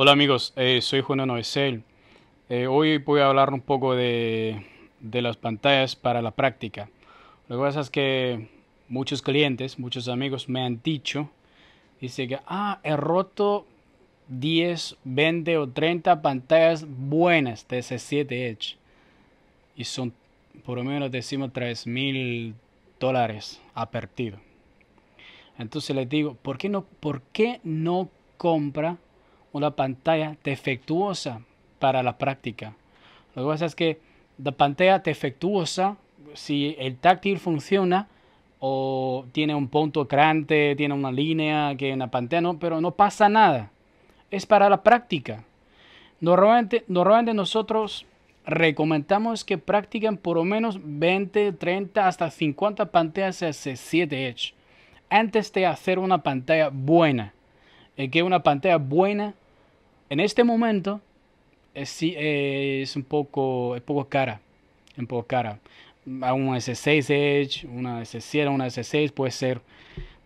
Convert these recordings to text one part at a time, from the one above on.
Hola amigos, eh, soy Juan Noesel. Eh, hoy voy a hablar un poco de, las pantallas para la práctica. Lo que pasa es que muchos clientes, muchos amigos me han dicho, dice que, ah, he roto 10, 20 o 30 pantallas buenas de ese 7 Edge. Y son, por lo menos decimos, 3 mil dólares a partido. Entonces les digo, ¿por qué no, por qué no compra? una pantalla defectuosa para la práctica. Lo que pasa es que la pantalla defectuosa, si el táctil funciona o tiene un punto crante, tiene una línea que en la pantalla no, pero no pasa nada. Es para la práctica. Normalmente, nosotros recomendamos que practiquen por lo menos 20, 30, hasta 50 pantallas s 7 Edge antes de hacer una pantalla buena. Eh, es que una pantalla buena en este momento es, eh, eh, es un poco, es poco cara. Un poco cara. A una S6 Edge, una S7, una S6 puede ser,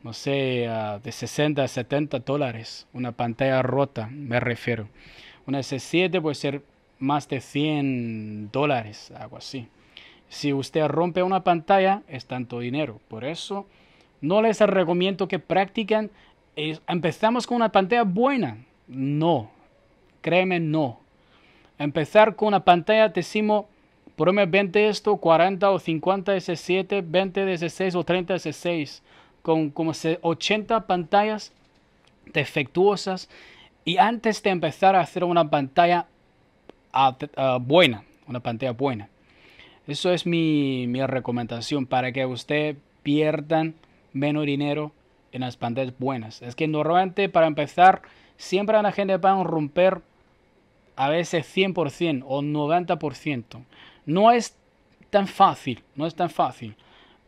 no sé, ah, de 60 a 70 dólares. Una pantalla rota, me refiero. Una S7 puede ser más de 100 dólares, algo así. Si usted rompe una pantalla, es tanto dinero. Por eso no les recomiendo que practiquen empezamos con una pantalla buena. No, créeme, no. Empezar con una pantalla, decimos, ponme 20 esto, 40 o 50, s 7 20, de 6 o 30, s 6 con como 80 pantallas defectuosas. Y antes de empezar a hacer una pantalla buena, una pantalla buena. Eso es mi, mi recomendación para que usted pierdan menos dinero en las pantallas buenas. Es que normalmente para empezar siempre la gente va a romper a veces 100% o 90%. No es tan fácil, no es tan fácil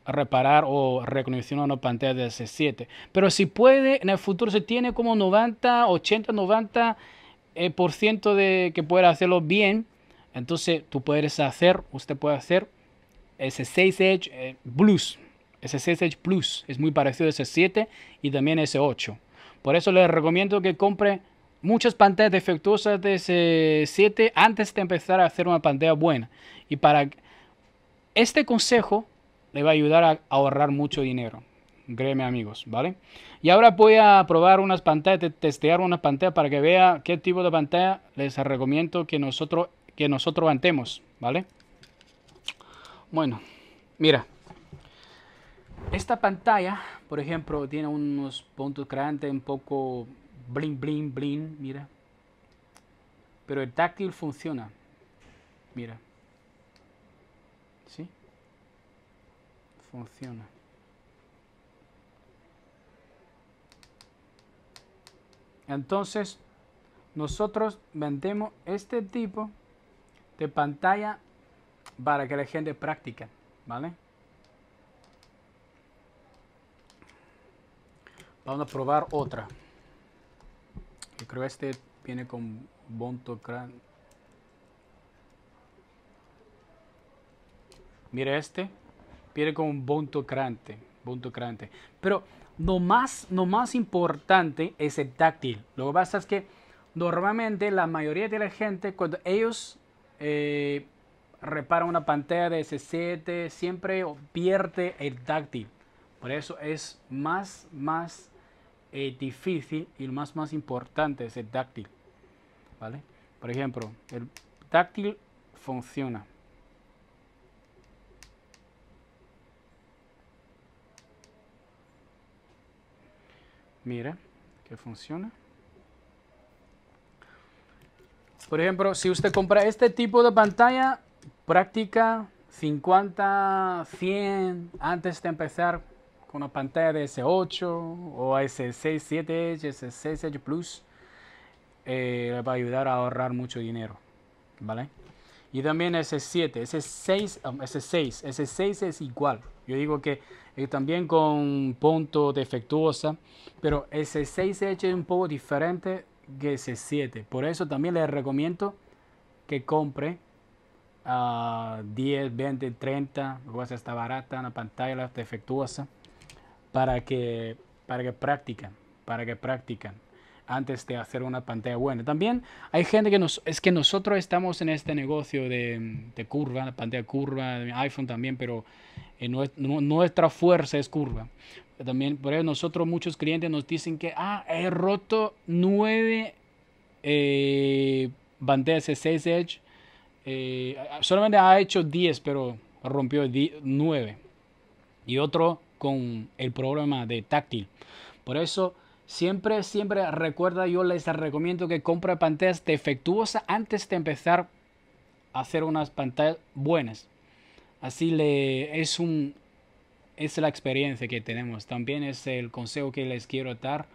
reparar o reconocer una pantalla de S7. Pero si puede, en el futuro se tiene como 90, 80, 90% por ciento de que pueda hacerlo bien. Entonces tú puedes hacer, usted puede hacer ese 6 Edge eh, Blues, S6 Plus es muy parecido a S7 y también S8. Por eso les recomiendo que compre muchas pantallas defectuosas de S7 antes de empezar a hacer una pantalla buena. Y para este consejo le va a ayudar a ahorrar mucho dinero. Créeme amigos, ¿vale? Y ahora voy a probar unas pantallas, testear unas pantallas para que vea qué tipo de pantalla les recomiendo que nosotros, que nosotros ¿vale? Bueno, mira, esta pantalla, por ejemplo, tiene unos puntos creantes un poco bling, bling, bling, mira. Pero el táctil funciona, mira. ¿Sí? Funciona. Entonces, nosotros vendemos este tipo de pantalla para que la gente practique, ¿vale? Vamos a probar otra. Yo creo este viene con Bonto Cran. Mira este. Viene con Bonto Crante. Bonto Crante. Pero lo más, lo más importante es el táctil. Lo que pasa es que normalmente la mayoría de la gente, cuando ellos eh, reparan una pantalla de S7, siempre pierde el táctil. Por eso es más, más eh, difícil y lo más, más importante es el táctil ¿vale? Por ejemplo, el táctil funciona. Mira, que funciona. Por ejemplo, si usted compra este tipo de pantalla, práctica 50, 100 antes de empezar una pantalla de S8 o S6 7 S6 Edge Plus, eh, le va a ayudar a ahorrar mucho dinero, ¿vale? Y también S7, S6, S6, S6 es igual. Yo digo que eh, también con punto defectuosa, pero S6 h es un poco diferente que S7. Por eso también les recomiendo que compre a 10, 20, 30, luego está barata, una pantalla defectuosa para que, para que practiquen, para que practiquen antes de hacer una pantalla buena. También hay gente que nos, es que nosotros estamos en este negocio de, curva, la pantalla curva, de iPhone también, pero eh, nuestra fuerza es curva. También por eso nosotros muchos clientes nos dicen que, ah, he roto nueve eh, banderas de 6 Edge, eh, solamente ha hecho 10, pero rompió 9. Y otro el problema de táctil. Por eso, siempre, siempre recuerda, yo les recomiendo que compren pantallas defectuosas antes de empezar a hacer unas pantallas buenas. Así le es un es la experiencia que tenemos. También es el consejo que les quiero dar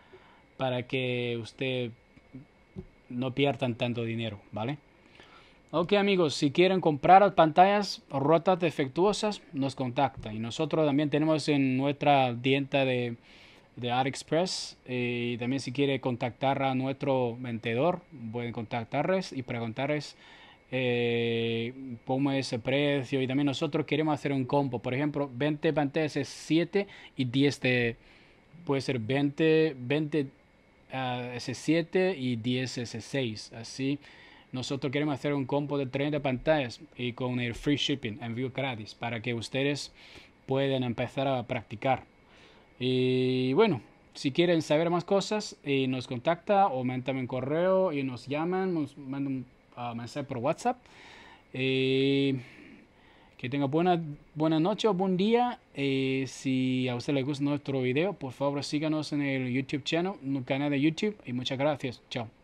para que usted no pierdan tanto dinero, ¿vale? Ok amigos, si quieren comprar pantallas rotas defectuosas, nos contactan Y nosotros también tenemos en nuestra dienta de, de AliExpress. Eh, y también si quiere contactar a nuestro vendedor, pueden contactarles y preguntarles eh, cómo es el precio. Y también nosotros queremos hacer un combo. Por ejemplo, 20 pantallas s 7 y 10 de... Puede ser 20, 20 s 7 y 10 s 6. Así nosotros queremos hacer un combo de 30 pantallas y con el free shipping, envío gratis, para que ustedes puedan empezar a practicar. Y bueno, si quieren saber más cosas, y eh, nos contacta o mandan un correo y nos llaman, nos mandan un ah, mensaje por WhatsApp. que tenga buena, noche o buen día. si a usted le gusta nuestro video, por favor síganos en el YouTube channel, en el canal de YouTube. Y muchas gracias. Chao.